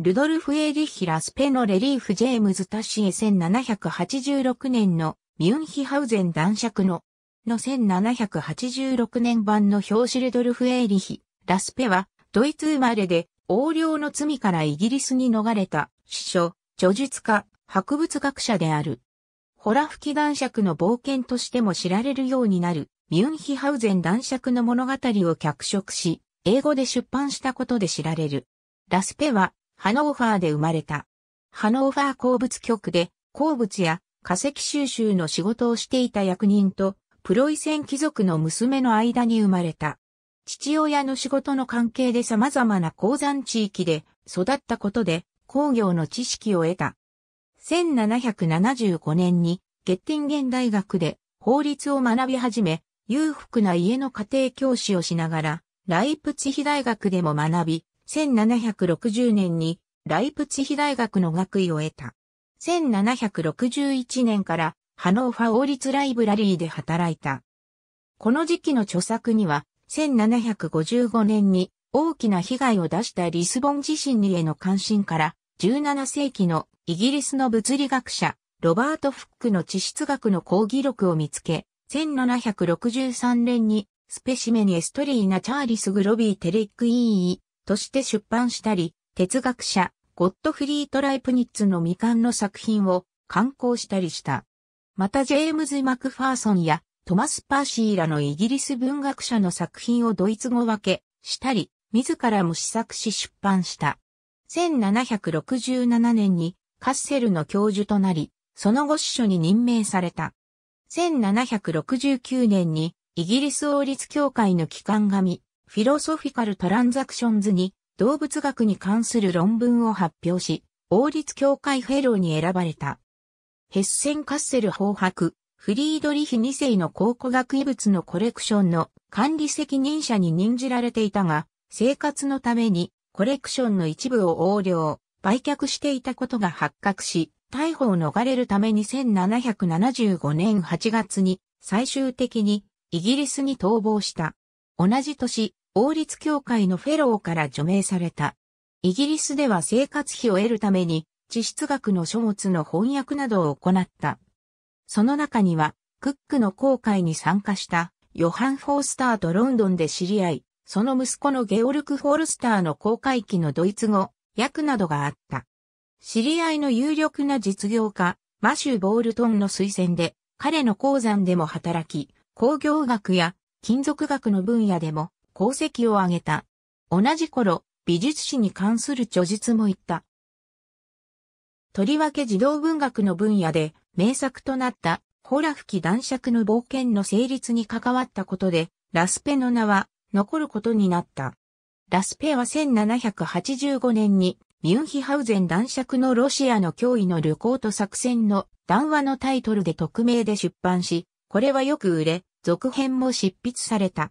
ルドルフ・エーリヒ・ラスペのレリーフ・ジェームズ・タシエ1786年のミュンヒハウゼン男爵のの1786年版の表紙ルドルフ・エーリヒ・ラスペはドイツ生まれで横領の罪からイギリスに逃れた師匠、著述家、博物学者である。ホラ吹き男爵の冒険としても知られるようになるミュンヒハウゼン男爵の物語を脚色し、英語で出版したことで知られる。ラスペはハノーファーで生まれた。ハノーファー鉱物局で鉱物や化石収集の仕事をしていた役人とプロイセン貴族の娘の間に生まれた。父親の仕事の関係で様々な鉱山地域で育ったことで工業の知識を得た。1775年にゲッティンゲン大学で法律を学び始め、裕福な家の家庭教師をしながら、ライプツヒ大学でも学び、1760年にライプツヒ大学の学位を得た。1761年からハノーファ王立ライブラリーで働いた。この時期の著作には、1755年に大きな被害を出したリスボン地震への関心から、17世紀のイギリスの物理学者、ロバート・フックの地質学の講義録を見つけ、1763年にスペシメニエストリーナ・チャーリス・グロビー・テレック・イーイ、として出版したり、哲学者、ゴットフリート・ライプニッツの未完の作品を刊行したりした。またジェームズ・マクファーソンやトマス・パーシーらのイギリス文学者の作品をドイツ語分けしたり、自らも試作し出版した。1767年にカッセルの教授となり、その後司書に任命された。1769年にイギリス王立協会の機関紙、フィロソフィカル・トランザクションズに動物学に関する論文を発表し、王立協会フェローに選ばれた。ヘッセン・カッセル法博、フリードリヒ2世の考古学遺物のコレクションの管理責任者に任じられていたが、生活のためにコレクションの一部を横領、売却していたことが発覚し、逮捕を逃れるために1775年8月に最終的にイギリスに逃亡した。同じ年、王立協会のフェローから除名された。イギリスでは生活費を得るために、地質学の書物の翻訳などを行った。その中には、クックの航海に参加した、ヨハン・フォースターとロンドンで知り合い、その息子のゲオルク・フォールスターの航海機のドイツ語、訳などがあった。知り合いの有力な実業家、マシュー・ボールトンの推薦で、彼の鉱山でも働き、工業学や金属学の分野でも功績を挙げた。同じ頃、美術史に関する著述も言った。とりわけ児童文学の分野で名作となったホラ吹き男爵の冒険の成立に関わったことで、ラスペの名は残ることになった。ラスペは1785年にミュンヒハウゼン男爵のロシアの脅威の旅行と作戦の談話のタイトルで匿名で出版し、これはよく売れ、続編も執筆された。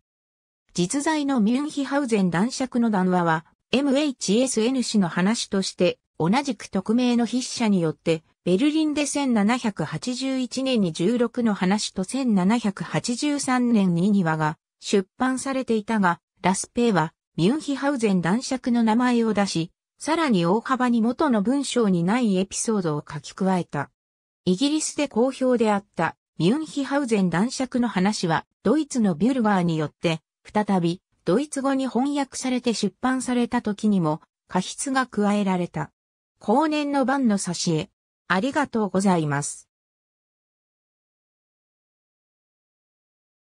実在のミュンヒハウゼン男爵の談話は、MHSN 氏の話として、同じく匿名の筆者によって、ベルリンで1781年に16の話と1783年に2話が出版されていたが、ラスペーはミュンヒハウゼン男爵の名前を出し、さらに大幅に元の文章にないエピソードを書き加えた。イギリスで好評であったミュンヒハウゼン男爵の話はドイツのビュルガーによって再び、ドイツ語に翻訳されて出版された時にも、過筆が加えられた。後年の版の挿絵。ありがとうございます。